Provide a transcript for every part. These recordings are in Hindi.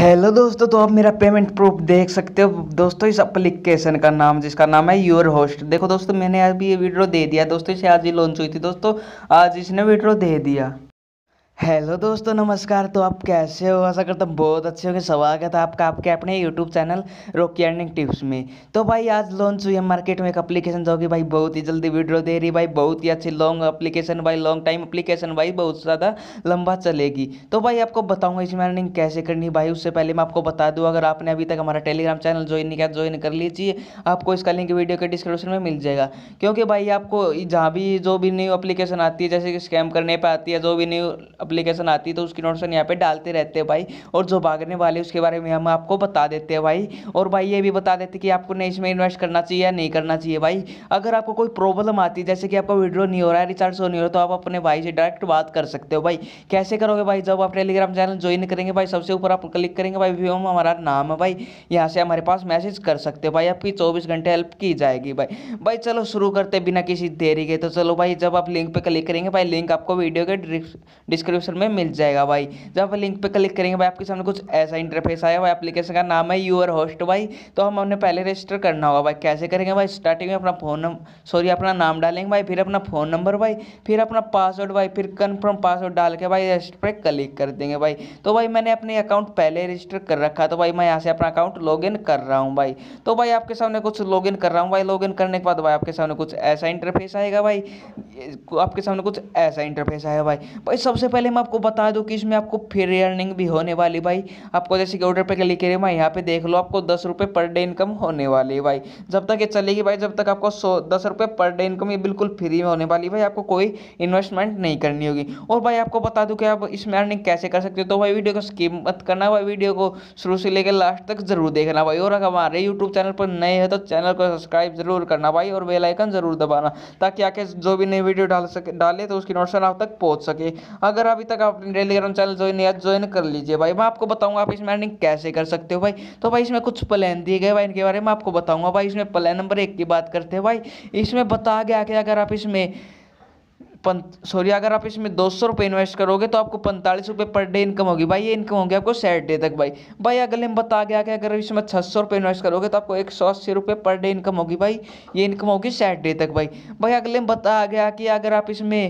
हेलो दोस्तों तो आप मेरा पेमेंट प्रूफ देख सकते हो दोस्तों इस अप्लीकेशन का नाम जिसका नाम है योर होस्ट देखो दोस्तों मैंने अभी ये वीडियो दे दिया दोस्तों इसे आज ही लॉन्च हुई थी दोस्तों आज इसने वीडियो दे दिया हेलो दोस्तों नमस्कार तो आप कैसे हो ऐसा करते हैं बहुत अच्छे गए स्वागत है आपका आपके अपने YouTube channel Rocky earning tips में तो भाई आज लॉन्च हुई है मार्केट में एक अप्लीकेशन जो कि भाई बहुत ही जल्दी वीडियो दे रही भाई बहुत ही अच्छी लॉन्ग अप्लीकेशन भाई लॉन्ग टाइम अप्लीकेशन भाई बहुत ज़्यादा लंबा चलेगी तो भाई आपको बताऊँगा इसमें अर्निंग कैसे करनी भाई उससे पहले मैं आपको बता दूँ अगर आपने अभी तक हमारा टेलीग्राम चैनल ज्वाइन नहीं किया ज्वाइन कर लीजिए आपको इसका लिंक वीडियो के डिस्क्रिप्शन में मिल जाएगा क्योंकि भाई आपको जहाँ भी जो भी न्यू अप्लीकेशन आती है जैसे कि स्कैम करने पर आती है जो भी न्यू अप्लीकेशन आती है तो उसकी नोटिफिकेशन यहाँ पर डालते रहते हैं भाई और जो भागने वाले उसके बारे में हम आपको बता देते हैं भाई और भाई ये भी बता देते कि आपको नहीं इसमें इन्वेस्ट करना चाहिए या नहीं करना चाहिए भाई अगर आपको कोई प्रॉब्लम आती है जैसे कि आपका विड्रो नहीं हो रहा है रिचार्ज हो नहीं हो रहा तो आप अपने भाई से डायरेक्ट बात कर सकते हो भाई कैसे करोगे भाई जब आप टेलीग्राम चैनल ज्वाइन करेंगे भाई सबसे ऊपर आप क्लिक करेंगे भाई वी में हमारा नाम है भाई यहाँ से हमारे पास मैसेज कर सकते हो भाई आपकी चौबीस घंटे हेल्प की जाएगी भाई भाई चलो शुरू करते बिना किसी देरी के तो चलो भाई जब आप लिंक पर क्लिक करेंगे भाई लिंक आपको वीडियो के डिस्क्रिप्शन डिस्क्रिप्शन में मिल जाएगा भाई जब आप लिंक पर क्लिक करेंगे भाई आपके सामने कुछ ऐसा इंटरफेस आया भाई एप्लीकेशन का नाम है यूर होस्ट भाई तो हम हमने पहले रजिस्टर करना होगा भाई कैसे करेंगे भाई स्टार्टिंग में अपना फ़ोन नंबर सॉरी अपना नाम डालेंगे भाई फिर अपना फ़ोन नंबर भाई फिर अपना पासवर्ड भाई फिर कन्फर्म पासवर्ड डाल के भाई रजिस्टर पर क्लिक कर देंगे भाई तो भाई मैंने अपने अकाउंट पहले रजिस्टर कर रखा तो भाई मैं यहाँ से अपना अकाउंट लॉग कर रहा हूँ भाई तो भाई आपके सामने कुछ लॉग कर रहा हूँ भाई लॉग करने के बाद भाई आपके सामने कुछ ऐसा इंटरफेस आएगा भाई आपके सामने कुछ ऐसा इंटरफेस आएगा भाई भाई सबसे पहले पहले मैं आपको बता दूं कि इसमें आपको फ्री अर्निंग भी होने वाली भाई आपको जैसे कि ऑर्डर पे क्लिक करिए मैं यहाँ पे देख लो आपको दस रुपये पर डे इनकम होने वाली है भाई जब तक ये चलेगी भाई जब तक आपको सौ दस रुपये पर डे इनकम ये बिल्कुल फ्री में होने वाली भाई आपको कोई इन्वेस्टमेंट नहीं करनी होगी और भाई आपको बता दूँ कि आप इसमें अर्निंग कैसे कर सकते हो तो भाई वीडियो को स्कीम मत करना भाई वीडियो को शुरू से लेकर लास्ट तक जरूर देखना भाई और अगर हमारे यूट्यूब चैनल पर नए हैं तो चैनल को सब्सक्राइब जरूर करना भाई और बेलाइकन जरूर दबाना ताकि आके जो भी नई वीडियो डाल सके डाले तो उसकी नोटिफिकेशन आप तक पहुँच सके अगर अभी तक आपने टेलीग्राम चैनल ज्वाइन नहीं है ज्वाइन कर लीजिए भाई मैं आपको बताऊंगा आप इसमें अर्निंग कैसे कर सकते हो भाई तो भाई इसमें कुछ प्लान दिए गए भाई इनके बारे में आपको बताऊंगा भाई इसमें प्लान नंबर एक की बात करते हैं भाई इसमें बता गया कि अगर आप इसमें पं सॉरी अगर आप इसमें दो सौ रुपये इन्वेस्ट करोगे तो आपको पैंतालीस रुपये पर डे इनकम होगी भाई ये इनकम होगी आपको सैटरडे तक भाई भाई अगले में बता गया कि अगर इसमें छः सौ रुपये इन्वेस्ट करोगे तो आपको एक सौ अस्सी रुपये पर डे इनकम होगी भाई ये इनकम होगी सैटरडे तक भाई भाई अगले में बता गया कि अगर आप इसमें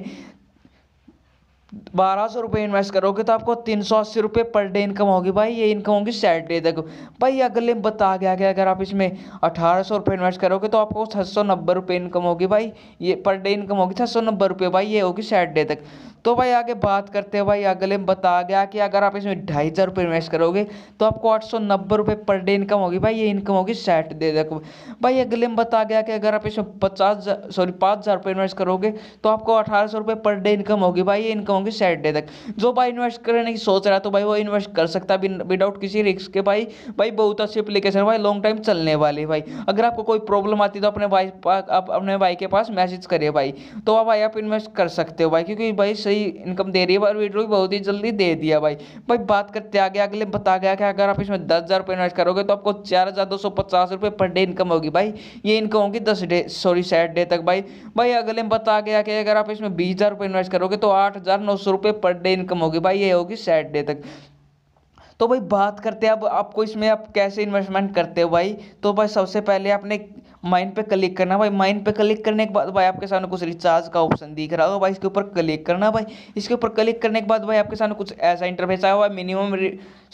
बारह सौ रुपये इन्वेस्ट करोगे तो आपको तीन सौ अस्सी रुपये पर डे इनकम होगी भाई ये इनकम होगी सैटरडे तक भाई अगले में बता गया कि अगर आप इसमें अठारह सौ रुपये इन्वेस्ट करोगे तो आपको छः सौ नब्बे रुपये इनकम होगी भाई ये पर डे इनकम होगी छः सौ नब्बे रुपये भाई ये होगी सैटरडे तक तो भाई आगे बात करते हैं भाई अगले में बता गया कि अगर आप इसमें ढाई हज़ार रुपये इन्वेस्ट करोगे तो आपको आठ सौ नब्बे रुपये पर डे इनकम होगी भाई ये इनकम होगी सैटरडे तक भाई अगले में बता गया कि अगर आप इसमें पचास सॉरी पाँच हज़ार रुपये इन्वेस्ट करोगे तो आपको अठारह सौ रुपये पर डे इनकम होगी भाई ये इनकम होंगे सैटरडे तक जो भाई इन्वेस्ट करने की सोच रहा है तो भाई वो इन्वेस्ट कर सकता है विदाउट किसी रिस्क के भाई भाई बहुत अच्छी अप्लीकेशन भाई लॉन्ग टाइम चलने वाली भाई अगर आपको कोई प्रॉब्लम आती तो अपने भाई आप अपने भाई के पास मैसेज करिए भाई तो आप भाई आप इन्वेस्ट कर सकते हो भाई क्योंकि भाई सही इनकम दे रही है और वीडियो भी बहुत ही जल्दी दे दिया भाई भाई बात करते आगे अगले बता गया कि अगर आप इसमें दस हज़ार इन्वेस्ट करोगे तो आपको चार हज़ार दो सौ पचास रुपये पर डे इनकम होगी भाई ये इनकम होगी दस डे सॉरी सैटरडे तक भाई भाई अगले में बता गया कि अगर आप इसमें बीस हज़ार रुपये इन्वेस्ट करोगे तो आठ हज़ार नौ सौ रुपये पर डे इनकम होगी भाई ये होगी सैटरडे तक तो भाई बात करते हैं अब आपको इसमें आप कैसे इन्वेस्टमेंट करते हो भाई तो भाई सबसे पहले आपने माइन पे क्लिक करना भाई माइन पे क्लिक करने के बाद भाई आपके सामने कुछ रिचार्ज का ऑप्शन दिख रहा होगा भाई इसके ऊपर क्लिक करना भाई इसके ऊपर क्लिक करने के बाद भाई आपके सामने कुछ ऐसा इंटरफेस आया हुआ मिनिमम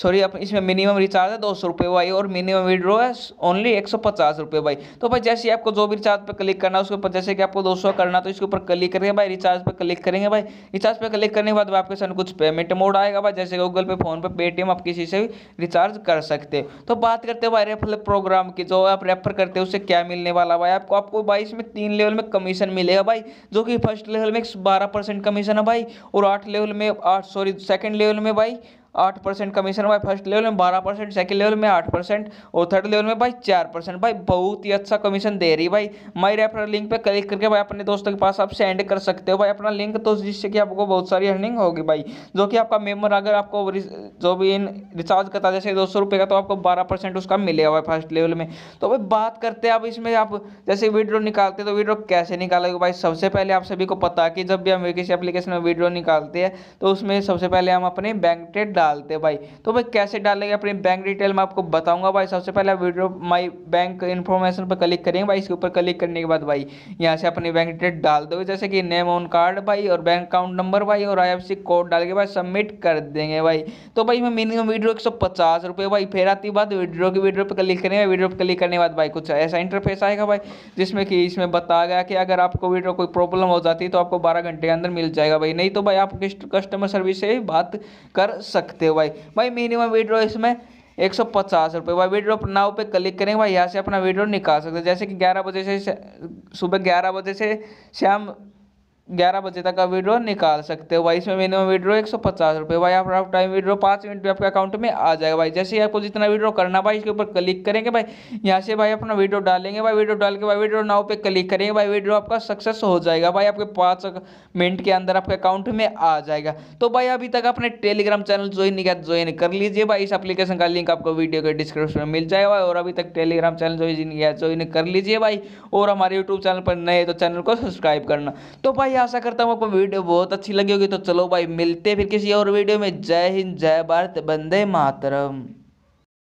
सॉरी इसमें मिनिमम रिचार्ज है दो सौ रुपये भाई और मिनिमम विड्रो है ओनली एक सौ पचास रुपये भाई तो भाई जैसे आपको जो भी रिचार्ज पर क्लिक करना है उसके ऊपर जैसे कि आपको दो सौ करना तो इसके ऊपर क्लिक करेंगे भाई रिचार्ज पर क्लिक करेंगे भाई रिचार्ज पर क्लिक करने के बाद आपके सामने कुछ पेमेंट मोड आएगा भाई जैसे गूगल पे फोन पे पेटीएम आप किसी से भी रिचार्ज कर सकते हो तो बात करते हो भाई रेफर प्रोग्राम की जो आप रेफर करते हो उससे क्या मिल मिलने वाला भाई आपको आपको भाई इसमें तीन लेवल में कमीशन मिलेगा भाई जो कि फर्स्ट लेवल में बारह परसेंट कमीशन है भाई और आठ लेवल में आठ सॉरी सेकेंड लेवल में भाई आठ परसेंट कमीशन भाई फर्स्ट लेवल में बारह परसेंट सेकेंड लेवल में आठ परसेंट और थर्ड लेवल में भाई चार परसेंट भाई बहुत ही अच्छा कमीशन दे रही भाई माई रेफर लिंक पे क्लिक करके भाई अपने दोस्तों के पास आप सेंड कर सकते हो भाई अपना लिंक तो जिससे कि आपको बहुत सारी अर्निंग होगी भाई जो कि आपका मेम्बर अगर आपको जो भी इन रिचार्ज करता जैसे दो सौ का तो आपको बारह परसेंट उसका मिलेगा भाई फर्स्ट लेवल में तो भाई बात करते हैं अब इसमें आप जैसे वीड्रो निकालते तो वीड्रो कैसे निकालेगा भाई सबसे पहले आप सभी को पता कि जब भी हम किसी एप्लीकेशन में वीड्रो निकालते हैं तो उसमें सबसे पहले हम अपने बैंक डाल डालते हैं भाई तो भाई कैसे डालेंगे अपनी बैंक डिटेल में आपको बताऊंगा भाई सबसे पहले वीडियो माई बैंक इन्फॉर्मेशन पर क्लिक करेंगे भाई इसके ऊपर क्लिक करने के बाद भाई यहाँ से अपनी बैंक डिटेल डाल दोगे जैसे कि नेम ऑन कार्ड भाई और बैंक अकाउंट नंबर भाई और आई कोड डाल के भाई सबमिट कर देंगे भाई तो भाई मैं मिनिमम वीडियो एक सौ पचास रुपये भाई फिर आती बात वीडियो की वीडियो पर क्लिक करेंगे वीडियो पर क्लिक करने के बाद भाई कुछ ऐसा इंटरफेस आएगा भाई जिसमें कि इसमें बताया गया कि अगर आपको वीडियो कोई प्रॉब्लम हो जाती है तो आपको बारह घंटे के अंदर मिल जाएगा भाई नहीं तो भाई आप कस्टमर सर्विस से बात कर सकते सकते हो भाई भाई मिनिमम विड्रो इसमें एक सौ पचास रुपये भाई विड्रो नाव पे क्लिक करेंगे भाई यहाँ से अपना विड्रो निकाल सकते हैं जैसे कि ग्यारह बजे से सुबह ग्यारह बजे से शाम ग्यारह बजे तक का विड्रॉ निकाल सकते हो भाई इसमें मिनिमम विड्रॉ एक सौ पचास रुपये भाई आप हाफ टाइम विड्रॉ पाँच मिनट में आपके अकाउंट में आ जाएगा भाई जैसे ही आपको जितना विड्रॉ करना भाई इसके ऊपर क्लिक करेंगे भाई यहाँ से भाई अपना विड्रॉ डालेंगे भाई विड्रॉ डाल के भाई विड्रो नाव पे क्लिक करेंगे भाई विड्रो आपका सक्सेस हो जाएगा भाई आपके पाँच मिनट के अंदर आपके अकाउंट में आ जाएगा तो भाई अभी तक अपने टेलीग्राम चैनल ज्वाइन नहीं किया ज्वाइन कर लीजिए भाई इस अपलीकेशन का लिंक आपको वीडियो के डिस्क्रिप्शन में मिल जाएगा और अभी तक टेलीग्राम चैनल ज्वाइन किया ज्वाइन कर लीजिए भाई और हमारे यूट्यूब चैनल पर नए तो चैनल को सब्सक्राइब करना तो भाई आशा करता हूँ आपको वीडियो बहुत अच्छी लगी होगी तो चलो भाई मिलते फिर किसी और वीडियो में जय हिंद जय भारत बंदे मातरम